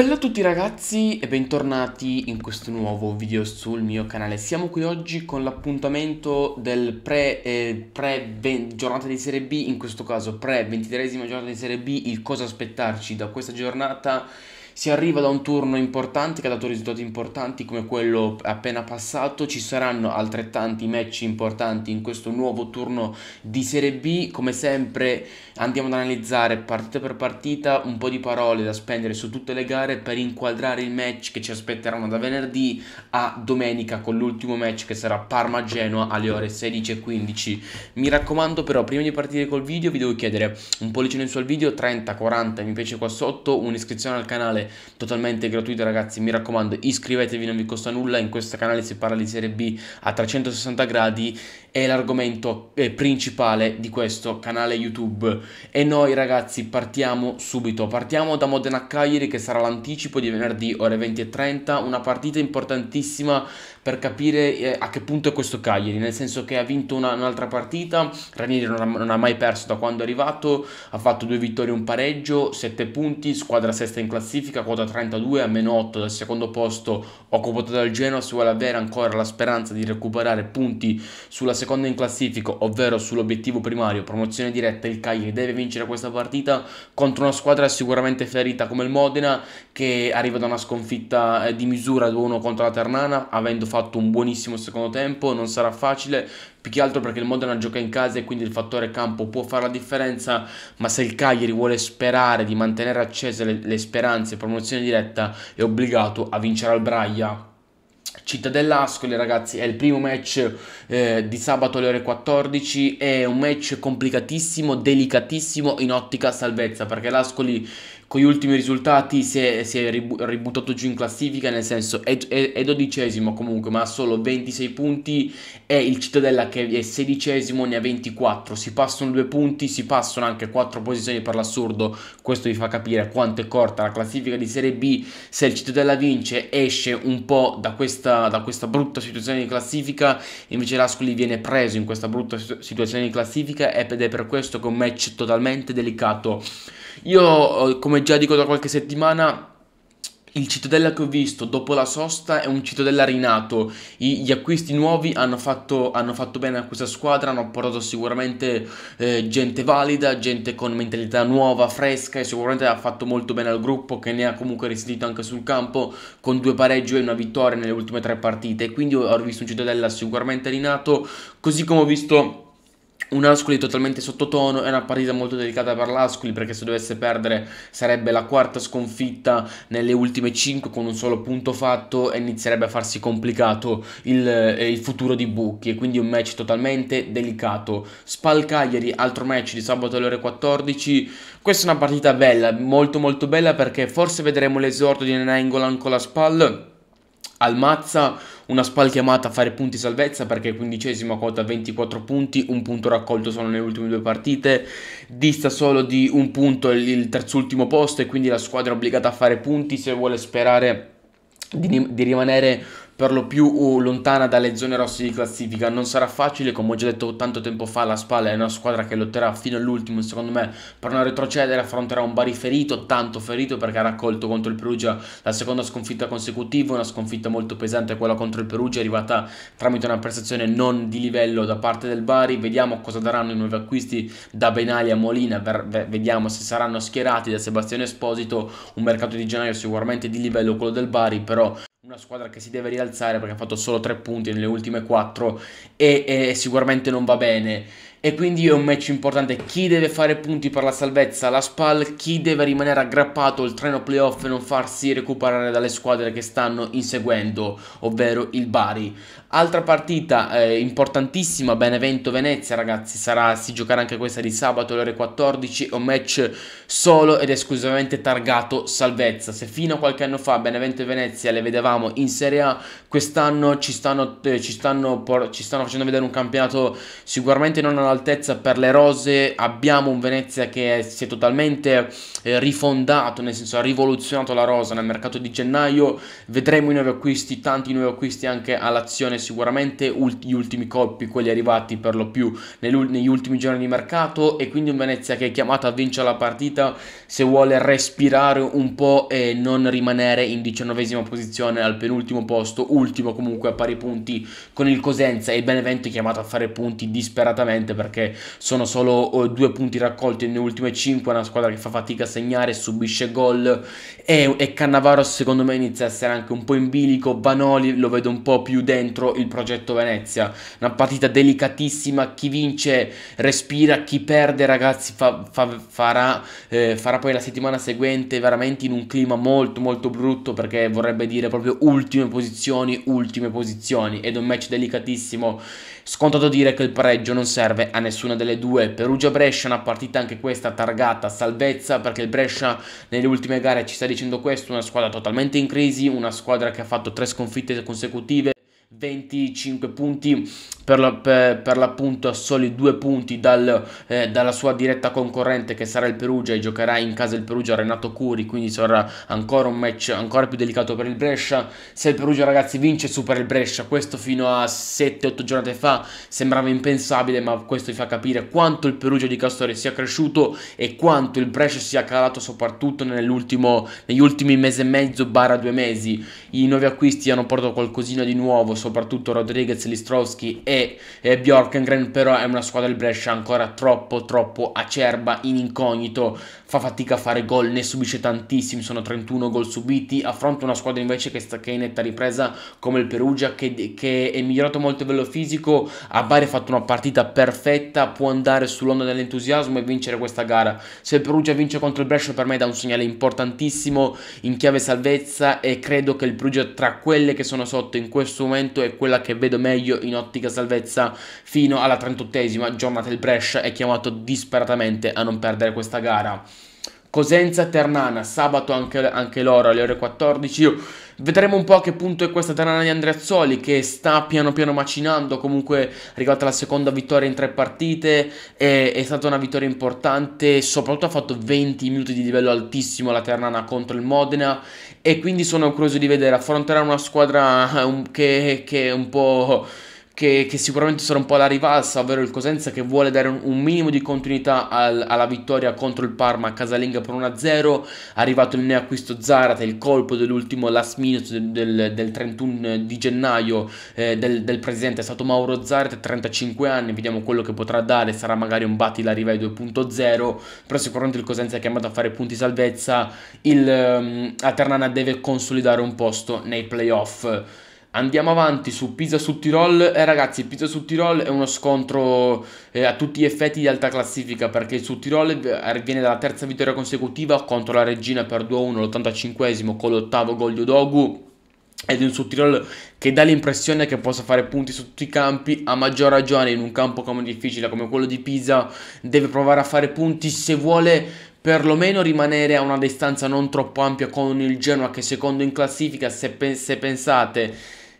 Bella a tutti ragazzi e bentornati in questo nuovo video sul mio canale Siamo qui oggi con l'appuntamento del pre, eh, pre giornata di Serie B In questo caso pre 23esima giornata di Serie B Il cosa aspettarci da questa giornata si arriva da un turno importante che ha dato risultati importanti come quello appena passato, ci saranno altrettanti match importanti in questo nuovo turno di Serie B, come sempre andiamo ad analizzare partita per partita un po' di parole da spendere su tutte le gare per inquadrare il match che ci aspetteranno da venerdì a domenica con l'ultimo match che sarà Parma-Genoa alle ore 16.15. Mi raccomando però prima di partire col video vi devo chiedere un pollice in su al video, 30, 40 mi piace qua sotto, un'iscrizione al canale totalmente gratuita ragazzi, mi raccomando iscrivetevi, non vi costa nulla, in questo canale si parla di Serie B a 360 gradi, è l'argomento eh, principale di questo canale YouTube e noi ragazzi partiamo subito, partiamo da Modena Cagliari che sarà l'anticipo di venerdì ore 20 e 30 una partita importantissima per capire eh, a che punto è questo Cagliari, nel senso che ha vinto una, un'altra partita, Ranieri non ha, non ha, mai perso da quando è arrivato, ha fatto due vittorie e un pareggio, 7 punti, squadra sesta in classifica, quota 32 a meno 8 dal secondo posto occupato dal Genoa, si vuole avere ancora la speranza di recuperare punti sulla seconda in classifica, ovvero sull'obiettivo primario, promozione diretta, il Cagliari deve vincere questa partita contro una squadra sicuramente ferita come il Modena che arriva da una sconfitta eh, di misura 2-1 contro la Ternana, avendo fatto fatto un buonissimo secondo tempo, non sarà facile, più che altro perché il Modena gioca in casa e quindi il fattore campo può fare la differenza, ma se il Cagliari vuole sperare di mantenere accese le, le speranze promozione diretta è obbligato a vincere al Braia Cittadella Ascoli ragazzi è il primo match eh, di sabato alle ore 14 è un match complicatissimo, delicatissimo in ottica salvezza perché l'Ascoli con gli ultimi risultati si è, si è ributtato giù in classifica, nel senso è, è, è, dodicesimo comunque, ma ha solo 26 punti e il Cittadella che è sedicesimo ne ha 24, si passano due punti, si passano anche quattro posizioni per l'assurdo, questo vi fa capire quanto è corta la classifica di Serie B, se il Cittadella vince esce un po' da questa, da questa brutta situazione di classifica, invece l'Ascoli viene preso in questa brutta situazione di classifica ed è per questo che è un match totalmente delicato io, eh, come già dico da qualche settimana, il Cittadella che ho visto dopo la sosta è un Cittadella rinato. I, gli acquisti nuovi hanno fatto, hanno fatto, bene a questa squadra, hanno portato sicuramente eh, gente valida, gente con mentalità nuova, fresca e sicuramente ha fatto molto bene al gruppo che ne ha comunque risentito anche sul campo con due pareggi e una vittoria nelle ultime tre partite. Quindi ho visto un Cittadella sicuramente rinato, così come ho visto un Ascoli totalmente sottotono, è una partita molto delicata per l'Ascoli perché se dovesse perdere sarebbe la quarta sconfitta nelle ultime 5 con un solo punto fatto e inizierebbe a farsi complicato il, eh, il futuro di Bucchi e quindi un match totalmente delicato. Spal Cagliari, altro match di sabato alle ore 14, questa è una partita bella, molto molto bella perché forse vedremo l'esordio di Nenengolan con la Spal al Mazza una spalchiamata a fare punti salvezza perché quindicesima quota 24 punti, un punto raccolto solo nelle ultime due partite, dista solo di un punto il terzultimo posto e quindi la squadra è obbligata a fare punti se vuole sperare di, di rimanere per lo più uh, lontana dalle zone rosse di classifica. Non sarà facile, come ho già detto tanto tempo fa, la Spalla è una squadra che lotterà fino all'ultimo, secondo me, per non retrocedere, affronterà un Bari ferito, tanto ferito perché ha raccolto contro il Perugia la seconda sconfitta consecutiva, una sconfitta molto pesante quella contro il Perugia, arrivata tramite una prestazione non di livello da parte del Bari. Vediamo cosa daranno i nuovi acquisti da Benali a Molina, vediamo se saranno schierati da Sebastiano Esposito, un mercato di gennaio sicuramente di livello quello del Bari, però una squadra che si deve rialzare perché ha fatto solo tre punti nelle ultime quattro e, e, sicuramente non va bene. E quindi è un match importante. Chi deve fare punti per la salvezza? La SPAL, chi deve rimanere aggrappato al treno playoff e non farsi recuperare dalle squadre che stanno inseguendo, ovvero il Bari. Altra partita eh, importantissima, Benevento-Venezia ragazzi, sarà, si giocherà anche questa di sabato alle ore 14, un match solo ed esclusivamente targato salvezza. Se fino a qualche anno fa Benevento e Venezia le vedevamo in Serie A, quest'anno ci stanno, eh, ci, ci stanno facendo vedere un campionato sicuramente non all'altezza per le rose, abbiamo un Venezia che si è totalmente eh, rifondato, nel senso ha rivoluzionato la rosa nel mercato di gennaio, vedremo i nuovi acquisti, tanti nuovi acquisti anche all'azione sicuramente ult- gli ultimi colpi, quelli arrivati per lo più negli ultimi giorni di mercato e quindi un Venezia che è chiamato a vincere la partita se vuole respirare un po' e non rimanere in diciannovesima posizione al penultimo posto, ultimo comunque a pari punti con il Cosenza e il Benevento è chiamato a fare punti disperatamente perché sono solo oh, due punti raccolti nelle ultime 5, una squadra che fa fatica a segnare, subisce gol e, e Cannavaro secondo me inizia a essere anche un po' in bilico, Vanoli lo vedo un po' più dentro contro il progetto Venezia. Una partita delicatissima, chi vince respira, chi perde ragazzi fa, fa, farà, eh, farà poi la settimana seguente veramente in un clima molto molto brutto perché vorrebbe dire proprio ultime posizioni, ultime posizioni ed è un match delicatissimo. Scontato dire che il pareggio non serve a nessuna delle due. Perugia-Brescia, una partita anche questa targata salvezza perché il Brescia nelle ultime gare ci sta dicendo questo, una squadra totalmente in crisi, una squadra che ha fatto tre sconfitte consecutive, 25 punti per, la, per, per l'appunto a soli due punti dal, eh, dalla sua diretta concorrente che sarà il Perugia e giocherà in casa il Perugia Renato Curi, quindi sarà ancora un match ancora più delicato per il Brescia. Se il Perugia ragazzi vince supera il Brescia, questo fino a 7-8 giornate fa sembrava impensabile, ma questo vi fa capire quanto il Perugia di Castore sia cresciuto e quanto il Brescia sia calato soprattutto negli ultimi mese e mezzo barra due mesi. I nuovi acquisti hanno portato qualcosina di nuovo, soprattutto Rodriguez, Listrowski e e Bjorkengren, però è una squadra del Brescia ancora troppo troppo acerba, in incognito, fa fatica a fare gol, ne subisce tantissimi, sono 31 gol subiti, affronta una squadra invece che, sta, che è in netta ripresa come il Perugia che, che è migliorato molto a livello fisico, a Bari ha fatto una partita perfetta, può andare sull'onda dell'entusiasmo e vincere questa gara. Se il Perugia vince contro il Brescia per me dà un segnale importantissimo in chiave salvezza e credo che il Perugia tra quelle che sono sotto in questo momento è quella che vedo meglio in ottica salvezza salvezza fino alla 38esima giornata il Brescia è chiamato disperatamente a non perdere questa gara. Cosenza Ternana, sabato anche, anche, loro alle ore 14. Vedremo un po' a che punto è questa Ternana di Andreazzoli che sta piano piano macinando, comunque arrivata la seconda vittoria in tre partite, è, è stata una vittoria importante, soprattutto ha fatto 20 minuti di livello altissimo la Ternana contro il Modena e quindi sono curioso di vedere, affronterà una squadra eh, che, che è un po' che, che, sicuramente sarà un po' la rivalsa, ovvero il Cosenza che vuole dare un, un minimo di continuità al, alla vittoria contro il Parma a casalinga per 1-0, arrivato il neacquisto Zarate, il colpo dell'ultimo last minute del, del 31 di gennaio eh, del, del, presidente è stato Mauro Zarate, 35 anni, vediamo quello che potrà dare, sarà magari un batti la Rivai 2.0, però sicuramente il Cosenza è chiamato a fare punti salvezza, il um, ehm, Aternana deve consolidare un posto nei playoff. Andiamo avanti su Pisa su Tirol, eh, ragazzi Pisa su Tirol è uno scontro eh, a tutti gli effetti di alta classifica perché il su Tirol eh, viene dalla terza vittoria consecutiva contro la Regina per 2-1 l'85esimo con l'ottavo gol di Odogu ed è un Sudtirol che dà l'impressione che possa fare punti su tutti i campi, a maggior ragione in un campo come difficile come quello di Pisa deve provare a fare punti se vuole perlomeno rimanere a una distanza non troppo ampia con il Genoa che secondo in classifica se, se pensate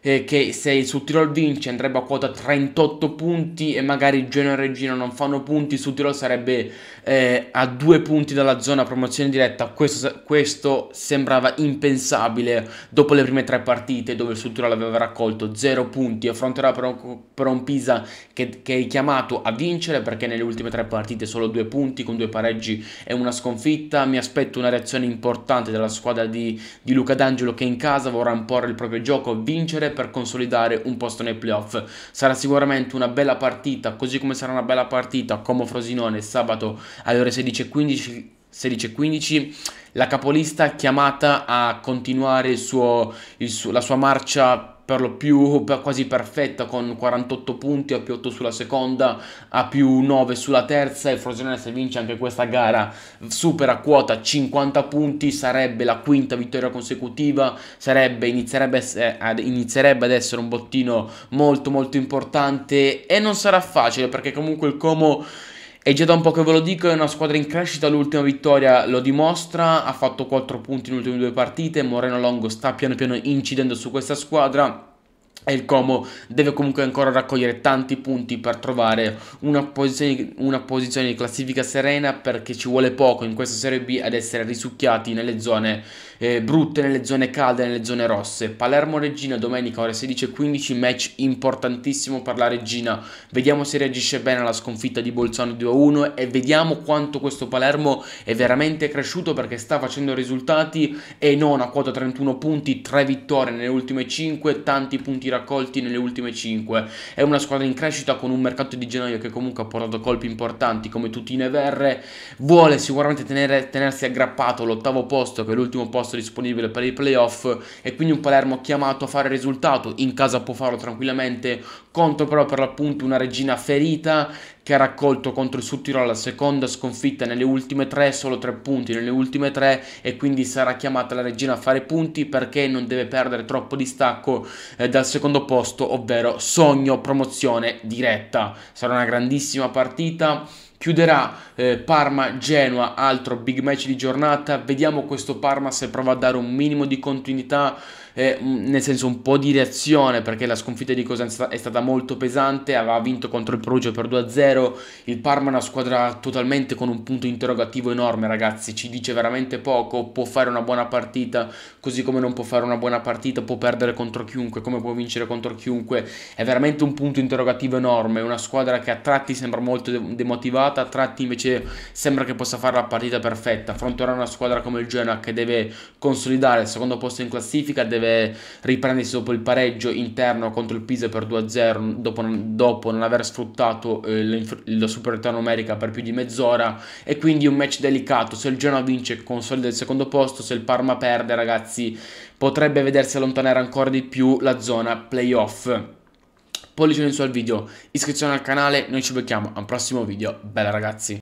eh, che se il sud Tirol vince andrebbe a quota 38 punti e magari Genoa e Regina non fanno punti, sud Tirol sarebbe eh, a due punti dalla zona promozione diretta. Questo, questo, sembrava impensabile dopo le prime tre partite dove il Sud Tirol aveva raccolto 0 punti, affronterà però, però un Pisa che, che è chiamato a vincere perché nelle ultime tre partite solo due punti con due pareggi e una sconfitta. Mi aspetto una reazione importante dalla squadra di, di Luca D'Angelo che in casa vorrà imporre il proprio gioco, vincere per consolidare un posto nei playoff. Sarà sicuramente una bella partita, così come sarà una bella partita Como Frosinone sabato alle ore 16.15 16.15 la capolista chiamata a continuare il suo, il suo, la sua marcia per lo più quasi perfetta con 48 punti a più 8 sulla seconda, a più 9 sulla terza e Frosinone vince anche questa gara supera quota 50 punti, sarebbe la quinta vittoria consecutiva, sarebbe, inizierebbe, eh, inizierebbe ad essere un bottino molto molto importante e non sarà facile perché comunque il Como è già da un po' che ve lo dico, è una squadra in crescita, l'ultima vittoria lo dimostra, ha fatto 4 punti in ultime due partite, Moreno Longo sta piano piano incidendo su questa squadra e il Como deve comunque ancora raccogliere tanti punti per trovare una posizione, una posizione di classifica serena perché ci vuole poco in questa Serie B ad essere risucchiati nelle zone eh, brutte nelle zone calde, nelle zone rosse. Palermo-Regina domenica ore 16.15, match importantissimo per la Regina. Vediamo se reagisce bene alla sconfitta di Bolzano 2-1 e vediamo quanto questo Palermo è veramente cresciuto perché sta facendo risultati e non a quota 31 punti, 3 vittorie nelle ultime 5, tanti punti raccolti nelle ultime 5. È una squadra in crescita con un mercato di gennaio che comunque ha portato colpi importanti come tutti i Neverre. Vuole sicuramente tenere, tenersi aggrappato all'ottavo posto che è l'ultimo posto posto disponibile per i playoff e quindi un Palermo chiamato a fare risultato, in casa può farlo tranquillamente, contro però per l'appunto una regina ferita che ha raccolto contro il Sud Tirol la seconda sconfitta nelle ultime tre, solo tre punti nelle ultime tre e quindi sarà chiamata la regina a fare punti perché non deve perdere troppo distacco eh, dal secondo posto, ovvero sogno promozione diretta. Sarà una grandissima partita Chiuderà eh, Parma-Genoa, altro big match di giornata, vediamo questo Parma se prova a dare un minimo di continuità eh, nel senso un po' di reazione perché la sconfitta di Cosenza è stata molto pesante, aveva vinto contro il Perugia per 2-0, il Parma è una squadra totalmente con un punto interrogativo enorme ragazzi, ci dice veramente poco, può fare una buona partita, così come non può fare una buona partita, può perdere contro chiunque, come può vincere contro chiunque, è veramente un punto interrogativo enorme, una squadra che a tratti sembra molto demotivata, a tratti invece sembra che possa fare la partita perfetta, affronterà una squadra come il Genoa che deve consolidare il secondo posto in classifica, deve deve riprendersi dopo il pareggio interno contro il Pisa per 2-0 dopo, dopo, non aver sfruttato eh, la superiorità numerica per più di mezz'ora e quindi un match delicato, se il Genoa vince consolida il secondo posto, se il Parma perde ragazzi potrebbe vedersi allontanare ancora di più la zona playoff. Pollice in su al video, iscrizione al canale, noi ci becchiamo al prossimo video, bella ragazzi!